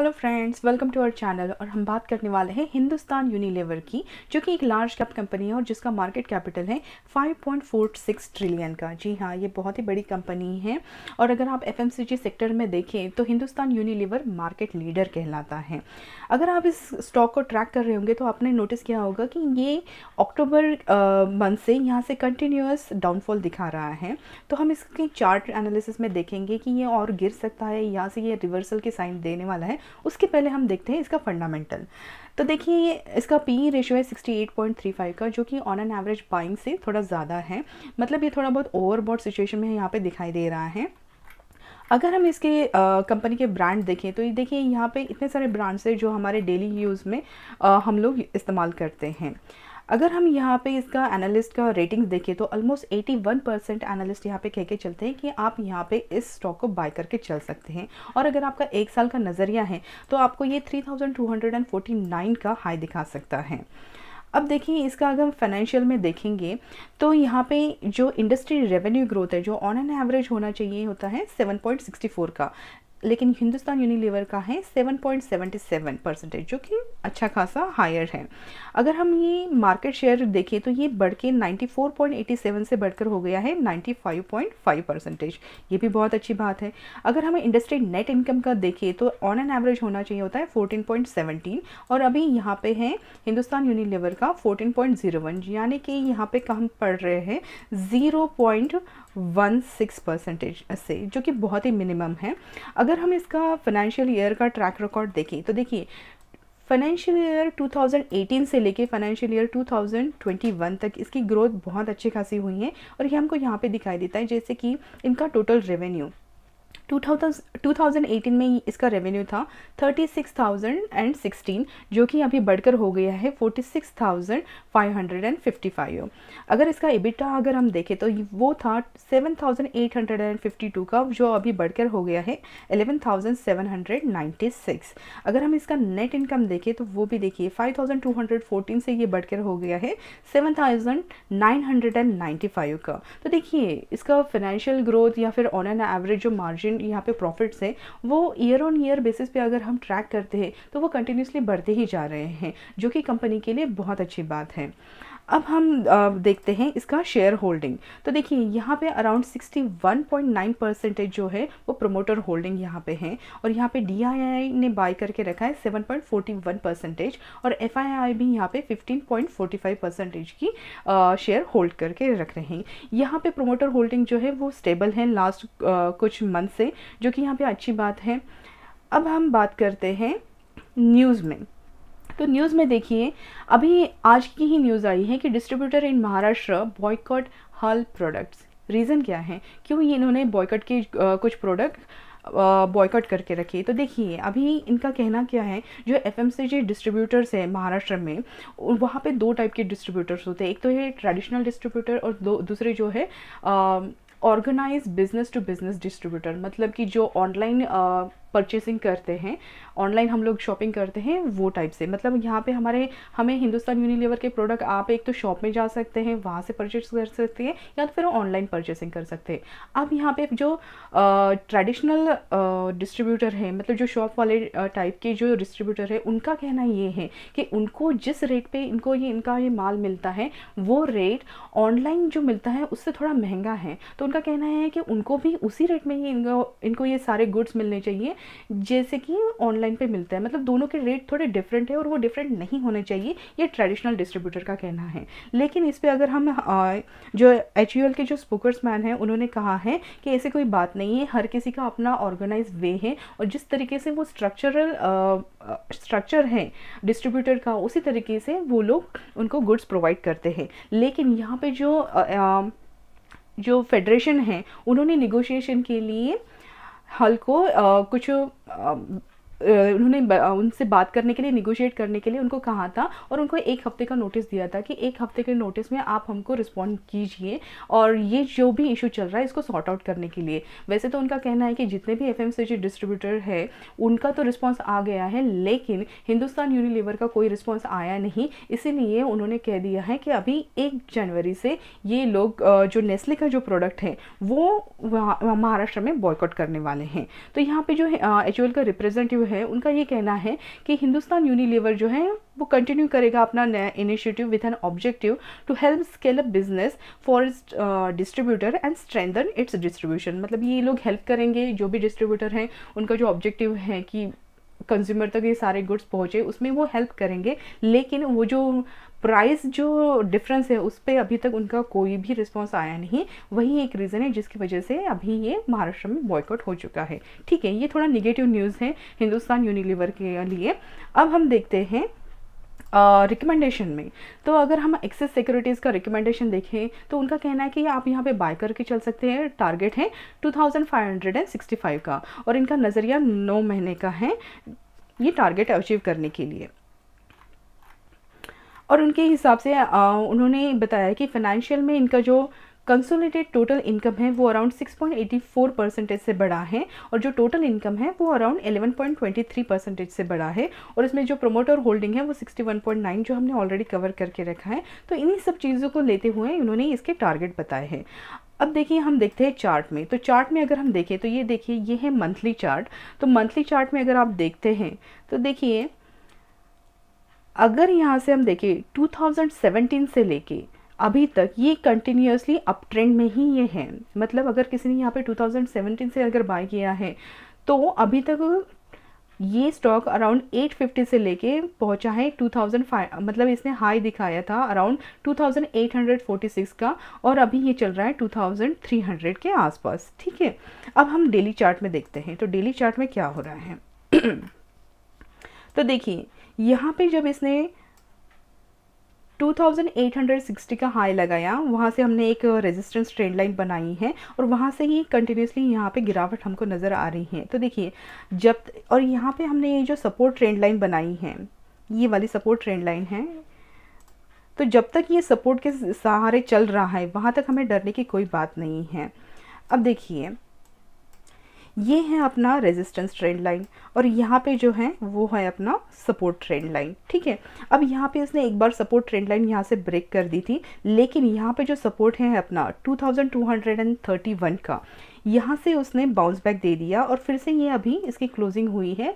hello friends welcome to our channel और हम बात करने वाले हैं हिंदुस्तान यूनिलेवर की जो कि एक लार्ज कैप कंपनी है और जिसका मार्केट कैपिटल है 5.46 ट्रिलियन का जी हाँ ये बहुत ही बड़ी कंपनी है और अगर आप एफएमसीजी सेक्टर में देखें तो हिंदुस्तान यूनिलेवर मार्केट लीडर कहलाता है अगर आप इस स्टॉक को ट्रैक कर रहे होंगे तो आपने नोटिस किया होगा कि ये अक्टूबर मंथ से यहाँ से कंटिन्यूस डाउनफॉल दिखा रहा है तो हम इसके चार्ट एनालिसिस में देखेंगे कि ये और गिर सकता है यहाँ से ये रिवर्सल के साइन देने वाला है उसके पहले हम देखते हैं इसका फंडामेंटल तो देखिए इसका पी रेशियो है 68.35 का जो कि ऑन एन एवरेज बाइंग से थोड़ा ज़्यादा है मतलब ये थोड़ा बहुत ओवरबॉड सिचुएशन में यहाँ पे दिखाई दे रहा है अगर हम इसके कंपनी के ब्रांड देखें तो देखिए यहाँ पे इतने सारे ब्रांड्स हैं जो हमारे डेली यूज़ में आ, हम लोग इस्तेमाल करते हैं अगर हम यहाँ पे इसका एनालिस्ट का रेटिंग्स देखें तो ऑलमोस्ट 81 परसेंट एनालिस्ट यहाँ पे कह के चलते हैं कि आप यहाँ पे इस स्टॉक को बाय करके चल सकते हैं और अगर आपका एक साल का नज़रिया है तो आपको ये 3249 का हाई दिखा सकता है अब देखिए इसका अगर हम फाइनेंशियल में देखेंगे तो यहाँ पे जो इंडस्ट्री रेवेन्यू ग्रोथ है जो ऑन एन एवरेज होना चाहिए होता है 7.64 का लेकिन हिंदुस्तान यूनिलीवर का है 7.77 परसेंटेज जो कि अच्छा खासा हायर है अगर हम ये मार्केट शेयर देखें तो ये बढ़ के 94.87 से बढ़कर हो गया है 95.5 परसेंटेज ये भी बहुत अच्छी बात है अगर हमें इंडस्ट्री नेट इनकम का देखें तो ऑन एन एवरेज होना चाहिए होता है 14.17 और अभी यहाँ पे है हिंदुस्तान यूनिलीवर का 14.01 यानी कि यहाँ पे हम पढ़ रहे हैं सिक्स परसेंटेज से जो कि बहुत ही मिनिमम है अगर अगर हम इसका फाइनेंशियल ईयर का ट्रैक रिकॉर्ड देखें तो देखिए फाइनेंशियल ईयर 2018 से लेके फाइनेंशियल ईयर 2021 तक इसकी ग्रोथ बहुत अच्छी खासी हुई है और ये हमको यहाँ पे दिखाई देता है जैसे कि इनका टोटल रेवेन्यू 2018 में इसका रेवेन्यू था 36,016 जो कि अभी बढ़कर हो गया है 46,555 अगर इसका इबिटा अगर हम देखें तो वो था 7,852 का जो अभी बढ़कर हो गया है 11,796 अगर हम इसका नेट इनकम देखें तो वो भी देखिए 5,214 से ये बढ़कर हो गया है 7,995 का तो देखिए इसका फाइनेंशियल ग्रोथ या फिर ऑन एन एवरेज जो मार्जिन यहाँ पे प्रॉफिट्स हैं वो ईयर ऑन ईयर बेसिस पे अगर हम ट्रैक करते हैं तो वो कंटिन्यूसली बढ़ते ही जा रहे हैं जो कि कंपनी के लिए बहुत अच्छी बात है अब हम देखते हैं इसका शेयर होल्डिंग तो देखिए यहाँ पे अराउंड 61.9 परसेंटेज जो है वो प्रोमोटर होल्डिंग यहाँ पे है और यहाँ पे डी ने बाय करके रखा है 7.41 परसेंटेज और एफ भी यहाँ पे 15.45 परसेंटेज की शेयर होल्ड करके रख रहे हैं यहाँ पे प्रोमोटर होल्डिंग जो है वो स्टेबल है लास्ट कुछ मंथ से जो कि यहाँ पर अच्छी बात है अब हम बात करते हैं न्यूज़ में तो न्यूज़ में देखिए अभी आज की ही न्यूज़ आई है कि distributor in Maharashtra boycott HUL products reason क्या है क्यों ये इन्होंने बॉयकॉट के कुछ प्रोडक्ट बॉयकॉट करके रखे तो देखिए अभी इनका कहना क्या है जो एफ एम से जो डिस्ट्रीब्यूटर्स हैं महाराष्ट्र में वहाँ पे दो टाइप के डिस्ट्रीब्यूटर्स होते हैं एक तो है ट्रेडिशनल डिस्ट्रीब्यूटर और दो दूसरे जो है organise business to business distributor मतलब कि जो ऑनलाइन परचेसिंग करते हैं ऑनलाइन हम लोग शॉपिंग करते हैं वो टाइप से मतलब यहाँ पे हमारे हमें हिंदुस्तान यूनिलीवर के प्रोडक्ट आप एक तो शॉप में जा सकते हैं वहाँ से परचेस कर सकते हैं या तो फिर ऑनलाइन परचेसिंग कर सकते हैं अब यहाँ पे जो ट्रेडिशनल डिस्ट्रीब्यूटर हैं मतलब जो शॉप वाले टाइप के जो डिस्ट्रीब्यूटर है उनका कहना ये है कि उनको जिस रेट पर इनको ये इनका ये माल मिलता है वो रेट ऑनलाइन जो मिलता है उससे थोड़ा महंगा है तो उनका कहना है कि उनको भी उसी रेट में ही इनको इनको ये सारे गुड्स मिलने चाहिए जैसे कि ऑनलाइन पे मिलता है मतलब दोनों के रेट थोड़े डिफरेंट है और वो डिफरेंट नहीं होने चाहिए ये ट्रेडिशनल डिस्ट्रीब्यूटर का कहना है लेकिन इस पर अगर हम जो एच के जो स्पोकर्स मैन हैं उन्होंने कहा है कि ऐसे कोई बात नहीं है हर किसी का अपना ऑर्गेनाइज वे है और जिस तरीके से वो स्ट्रक्चरल स्ट्रक्चर है डिस्ट्रीब्यूटर का उसी तरीके से वो लोग उनको गुड्स प्रोवाइड करते हैं लेकिन यहाँ पे जो आ, आ, जो फेडरेशन है उन्होंने निगोशिएशन के लिए हल्को कुछ उन्होंने उनसे बात करने के लिए निगोशिएट करने के लिए उनको कहा था और उनको एक हफ्ते का नोटिस दिया था कि एक हफ्ते के नोटिस में आप हमको रिस्पॉन्ड कीजिए और ये जो भी इशू चल रहा है इसको सॉर्ट आउट करने के लिए वैसे तो उनका कहना है कि जितने भी एफ डिस्ट्रीब्यूटर है उनका तो रिस्पॉन्स आ गया है लेकिन हिंदुस्तान यूनिलीवर का कोई रिस्पॉन्स आया नहीं इसीलिए उन्होंने कह दिया है कि अभी एक जनवरी से ये लोग जो नेस्ले का जो प्रोडक्ट है वो महाराष्ट्र में बॉयकॉट करने वाले हैं तो यहाँ पे जो एच का रिप्रेजेंटेटिव है उनका ये कहना है कि हिंदुस्तान यूनिलीवर जो है वो कंटिन्यू करेगा अपना नया initiative with an objective to help scale up business for its distributor and strengthen its distribution मतलब ये लोग हेल्प करेंगे जो भी डिस्ट्रीब्यूटर हैं उनका जो ऑब्जेक्टिव है कि कंज्यूमर तक ये सारे गुड्स पहुँचे उसमें वो हेल्प करेंगे लेकिन वो जो प्राइस जो डिफरेंस है उस पर अभी तक उनका कोई भी रिस्पॉन्स आया नहीं वही एक रीज़न है जिसकी वजह से अभी ये महाराष्ट्र में बॉयकॉट हो चुका है ठीक है ये थोड़ा निगेटिव न्यूज़ है हिंदुस्तान यूनिलीवर के लिए अब हम देखते हैं रिकमेंडेशन uh, में तो अगर हम एक्सेस सिक्योरिटीज़ का रिकमेंडेशन देखें तो उनका कहना है कि आप यहाँ पे बाय करके चल सकते हैं टारगेट है 2565 का और इनका नज़रिया नौ महीने का है ये टारगेट अचीव करने के लिए और उनके हिसाब से उन्होंने बताया कि फाइनेंशियल में इनका जो कंसोलिडेट टोटल इनकम है वो अराउंड 6.84 परसेंटेज से बढ़ा है और जो टोटल इनकम है वो अराउंड 11.23 परसेंटेज से बढ़ा है और इसमें जो प्रोमोटर होल्डिंग है वो 61.9 जो हमने ऑलरेडी कवर करके रखा है तो इन्हीं सब चीज़ों को लेते हुए इन्होंने इसके टारगेट बताए हैं अब देखिए हम देखते हैं चार्ट में तो चार्ट में अगर हम देखें तो ये देखिए ये है मंथली चार्ट तो मंथली चार्ट में अगर आप देखते हैं तो देखिए अगर यहाँ से हम देखें 2017 से लेके अभी तक ये कंटिन्यूसली अप ट्रेंड में ही ये है मतलब अगर किसी ने यहाँ पे 2017 से अगर बाय किया है तो अभी तक ये स्टॉक अराउंड 850 से लेके पहुंचा है 2005 मतलब इसने हाई दिखाया था अराउंड 2846 का और अभी ये चल रहा है 2300 के आसपास ठीक है अब हम डेली चार्ट में देखते हैं तो डेली चार्ट में क्या हो रहा है तो देखिए यहाँ पे जब इसने 2860 का हाई लगाया वहाँ से हमने एक रेजिस्टेंस ट्रेंड लाइन बनाई है और वहाँ से ही कंटिन्यूसली यहाँ पे गिरावट हमको नज़र आ रही है तो देखिए जब और यहाँ पे हमने ये जो सपोर्ट ट्रेंड लाइन बनाई है ये वाली सपोर्ट ट्रेंड लाइन है तो जब तक ये सपोर्ट के सहारे चल रहा है वहाँ तक हमें डरने की कोई बात नहीं है अब देखिए ये है अपना रेजिस्टेंस ट्रेंड लाइन और यहाँ पे जो है वो है अपना सपोर्ट ट्रेंड लाइन ठीक है अब यहाँ पे इसने एक बार सपोर्ट ट्रेंड लाइन यहाँ से ब्रेक कर दी थी लेकिन यहाँ पे जो सपोर्ट है अपना 2231 का यहाँ से उसने बाउंस बैक दे दिया और फिर से ये अभी इसकी क्लोजिंग हुई है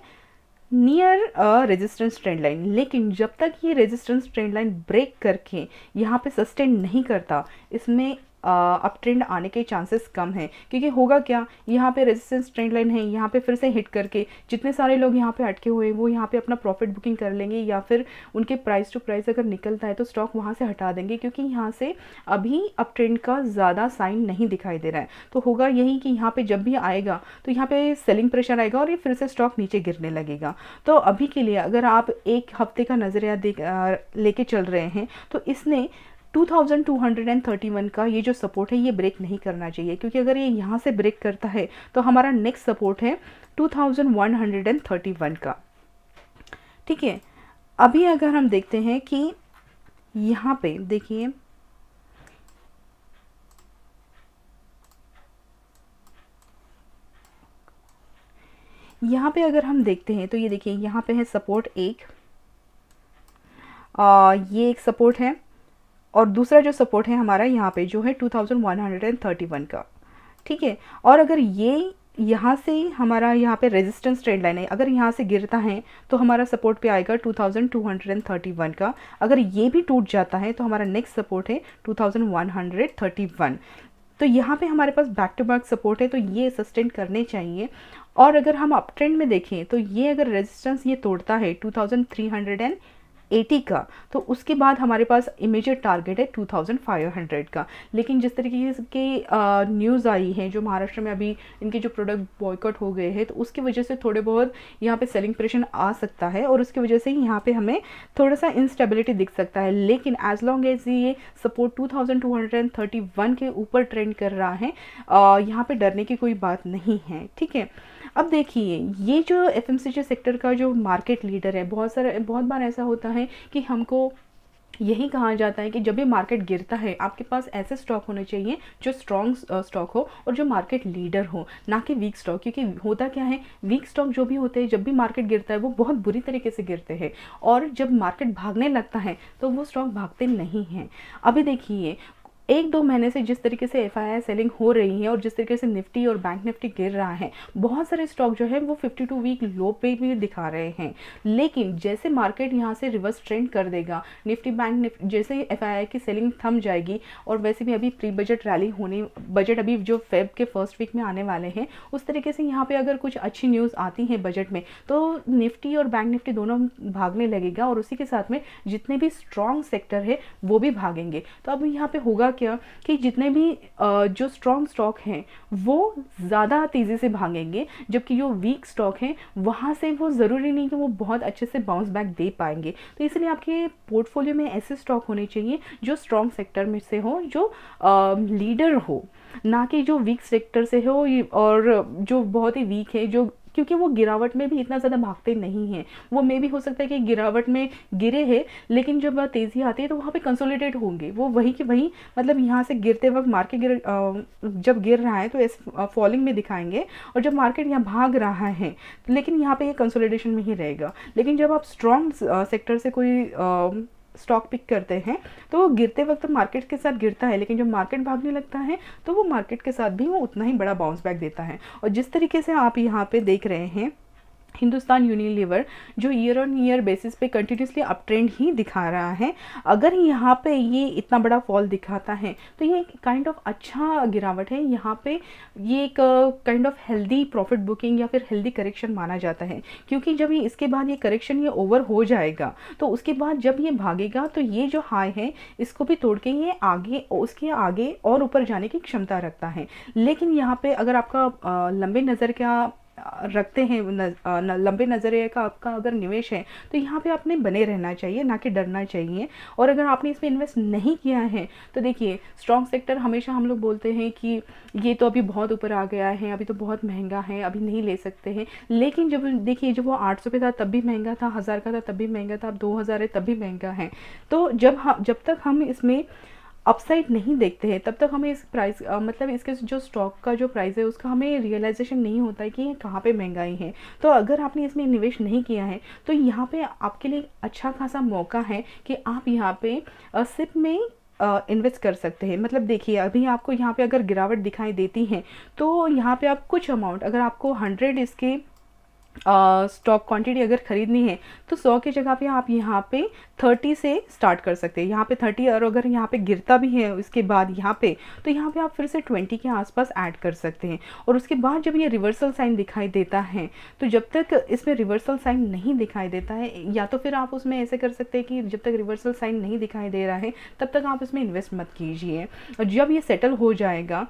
नियर रेजिस्टेंस ट्रेंड लाइन लेकिन जब तक ये रेजिस्टेंस ट्रेंड लाइन ब्रेक करके यहाँ पे सस्टेन नहीं करता इसमें अप ट्रेंड आने के चांसेस कम हैं क्योंकि होगा क्या यहाँ पे रेजिस्टेंस ट्रेंड लाइन है यहाँ पे फिर से हिट करके जितने सारे लोग यहाँ पे अटके हुए हैं वो यहाँ पे अपना प्रॉफिट बुकिंग कर लेंगे या फिर उनके प्राइस टू प्राइस अगर निकलता है तो स्टॉक वहाँ से हटा देंगे क्योंकि यहाँ से अभी अप ट्रेंड का ज़्यादा साइन नहीं दिखाई दे रहा है तो होगा यही कि यहाँ पर जब भी आएगा तो यहाँ पर सेलिंग प्रेशर आएगा और ये फिर से स्टॉक नीचे गिरने लगेगा तो अभी के लिए अगर आप एक हफ्ते का नज़रिया दे लेके चल रहे हैं तो इसने 2231 का ये जो सपोर्ट है ये ब्रेक नहीं करना चाहिए क्योंकि अगर ये यहाँ से ब्रेक करता है तो हमारा नेक्स्ट सपोर्ट है 2131 का ठीक है अभी अगर हम देखते हैं कि यहाँ पे देखिए यहाँ पे अगर हम देखते हैं तो ये देखिए यहाँ पे है सपोर्ट एक आ, ये एक सपोर्ट है और दूसरा जो सपोर्ट है हमारा यहाँ पे जो है 2131 का ठीक है और अगर ये यहाँ से हमारा यहाँ पे रेजिस्टेंस ट्रेंड लाइन है अगर यहाँ से गिरता है तो हमारा सपोर्ट पे आएगा 2231 का अगर ये भी टूट जाता है तो हमारा नेक्स्ट सपोर्ट है 2131 तो यहाँ पे हमारे पास बैक टू बैक सपोर्ट है तो ये सस्टेन करने चाहिए और अगर हम अप ट्रेंड में देखें तो ये अगर रेजिस्टेंस ये तोड़ता है टू एटी का तो उसके बाद हमारे पास इमीजिएट टारगेट है टू थाउजेंड फाइव हंड्रेड का लेकिन जिस तरीके की न्यूज़ आई है जो महाराष्ट्र में अभी इनके जो प्रोडक्ट बॉयकॉट हो गए हैं तो उसकी वजह से थोड़े बहुत यहाँ पे सेलिंग प्रेशन आ सकता है और उसकी वजह से यहाँ पे हमें थोड़ा सा इंस्टेबिलिटी दिख सकता है लेकिन एज लॉन्ग एज ये सपोर्ट वन के ऊपर ट्रेंड कर रहा है यहाँ पर डरने की कोई बात नहीं है ठीक है अब देखिए ये जो एफ सेक्टर का जो मार्केट लीडर है बहुत सारा बहुत बार ऐसा होता है कि हमको यही कहा जाता है कि जब भी मार्केट गिरता है आपके पास ऐसे स्टॉक होने चाहिए जो स्ट्रॉन्ग स्टॉक हो और जो मार्केट लीडर हो ना कि वीक स्टॉक क्योंकि होता क्या है वीक स्टॉक जो भी होते हैं जब भी मार्केट गिरता है वो बहुत बुरी तरीके से गिरते हैं और जब मार्केट भागने लगता है तो वो स्टॉक भागते नहीं हैं अभी देखिए एक दो महीने से जिस तरीके से एफ सेलिंग हो रही है और जिस तरीके से निफ्टी और बैंक निफ्टी गिर रहा है बहुत सारे स्टॉक जो है वो 52 वीक लो पे भी दिखा रहे हैं लेकिन जैसे मार्केट यहाँ से रिवर्स ट्रेंड कर देगा निफ्टी बैंक निफ्टी जैसे एफ की सेलिंग थम जाएगी और वैसे भी अभी प्री बजट रैली होने बजट अभी जो फेब के फर्स्ट वीक में आने वाले हैं उस तरीके से यहाँ पर अगर कुछ अच्छी न्यूज़ आती है बजट में तो निफ्टी और बैंक निफ्टी दोनों भागने लगेगा और उसी के साथ में जितने भी स्ट्रॉन्ग सेक्टर है वो भी भागेंगे तो अब यहाँ पर होगा क्या कि जितने भी जो स्ट्रॉन्ग स्टॉक हैं वो ज़्यादा तेज़ी से भागेंगे जबकि जो वीक स्टॉक हैं वहाँ से वो ज़रूरी नहीं कि वो बहुत अच्छे से बाउंस बैक दे पाएंगे तो इसलिए आपके पोर्टफोलियो में ऐसे स्टॉक होने चाहिए जो स्ट्रॉन्ग सेक्टर में से हो जो लीडर हो ना कि जो वीक सेक्टर से हो और जो बहुत ही वीक है जो क्योंकि वो गिरावट में भी इतना ज़्यादा भागते नहीं हैं वो मे भी हो सकता है कि गिरावट में गिरे है लेकिन जब तेज़ी आती है तो वहाँ पर कंसोलिडेट होंगे वो वही के वहीं मतलब यहाँ से गिरते वक्त मार्केट गिर जब गिर रहा है तो इस फॉलिंग में दिखाएंगे और जब मार्केट यहाँ भाग रहा है लेकिन यहाँ पे ये कंसोलिडेशन में ही रहेगा लेकिन जब आप स्ट्रॉन्ग सेक्टर से कोई स्टॉक पिक करते हैं तो वो गिरते वक्त मार्केट तो के साथ गिरता है लेकिन जब मार्केट भागने लगता है तो वो मार्केट के साथ भी वो उतना ही बड़ा बाउंस बैक देता है और जिस तरीके से आप यहाँ पे देख रहे हैं हिंदुस्तान यूनिलीवर जो ईयर ऑन ईयर बेसिस पे कंटिन्यूसली अप ट्रेंड ही दिखा रहा है अगर यहाँ पे ये इतना बड़ा फॉल दिखाता है तो ये एक काइंड ऑफ अच्छा गिरावट है यहाँ पे ये एक kind of healthy profit booking या फिर हेल्दी करेक्शन माना जाता है क्योंकि जब ये इसके बाद ये करेक्शन ये ओवर हो जाएगा तो उसके बाद जब ये भागेगा तो ये जो हाई है इसको भी तोड़ के ये आगे उसके आगे और ऊपर जाने की क्षमता रखता है लेकिन यहाँ पर अगर आपका लंबे नज़र का रखते हैं न, न, लंबे नज़रिए का आपका अगर निवेश है तो यहाँ पे आपने बने रहना चाहिए ना कि डरना चाहिए और अगर आपने इसमें इन्वेस्ट नहीं किया है तो देखिए स्ट्रॉन्ग सेक्टर हमेशा हम लोग बोलते हैं कि ये तो अभी बहुत ऊपर आ गया है अभी तो बहुत महंगा है अभी नहीं ले सकते हैं लेकिन जब देखिए जब वो आठ सौ पे था तब भी महंगा था हज़ार का था तब भी महंगा था अब दो हज़ार है तब भी महंगा है तो जब जब तक हम इसमें अपसाइड नहीं देखते हैं तब तक हमें इस प्राइस मतलब इसके जो स्टॉक का जो प्राइस है उसका हमें रियलाइजेशन नहीं होता है कि कहाँ पे महंगाई है तो अगर आपने इसमें निवेश नहीं किया है तो यहाँ पे आपके लिए अच्छा खासा मौका है कि आप यहाँ पे सिप में इन्वेस्ट कर सकते हैं मतलब देखिए अभी आपको यहाँ पे अगर गिरावट दिखाई देती है तो यहाँ पे आप कुछ अमाउंट अगर आपको हंड्रेड इसके स्टॉक uh, क्वांटिटी अगर ख़रीदनी है तो 100 की जगह पे आप यहाँ पे 30 से स्टार्ट कर सकते हैं यहाँ पे 30 और अगर यहाँ पे गिरता भी है उसके बाद यहाँ पे तो यहाँ पे आप फिर से 20 के आसपास ऐड कर सकते हैं और उसके बाद जब ये रिवर्सल साइन दिखाई देता है तो जब तक इसमें रिवर्सल साइन नहीं दिखाई देता है या तो फिर आप उसमें ऐसे कर सकते हैं कि जब तक रिवर्सल साइन नहीं दिखाई दे रहा है तब तक आप इसमें इन्वेस्ट मत कीजिए और जब ये सेटल हो जाएगा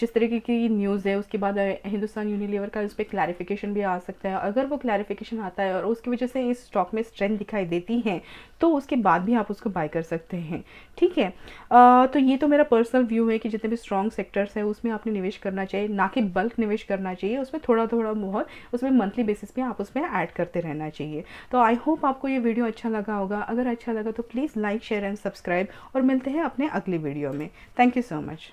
जिस तरीके की न्यूज़ है उसके बाद हिंदुस्तान यूनिलीवर का उस पर क्लैरिफिकेशन भी आ सकता सकता है अगर वो क्लैरिफिकेशन आता है और उसकी वजह से इस स्टॉक में स्ट्रेंथ दिखाई देती है तो उसके बाद भी आप उसको बाय कर सकते हैं ठीक है आ, तो ये तो मेरा पर्सनल व्यू है कि जितने भी स्ट्रॉन्ग सेक्टर्स हैं उसमें आपने निवेश करना चाहिए ना कि बल्क निवेश करना चाहिए उसमें थोड़ा थोड़ा बहुत उसमें मंथली बेसिस पे आप उसमें ऐड करते रहना चाहिए तो आई होप आपको ये वीडियो अच्छा लगा होगा अगर अच्छा लगा तो please like share and subscribe और मिलते हैं अपने अगले वीडियो में थैंक यू सो मच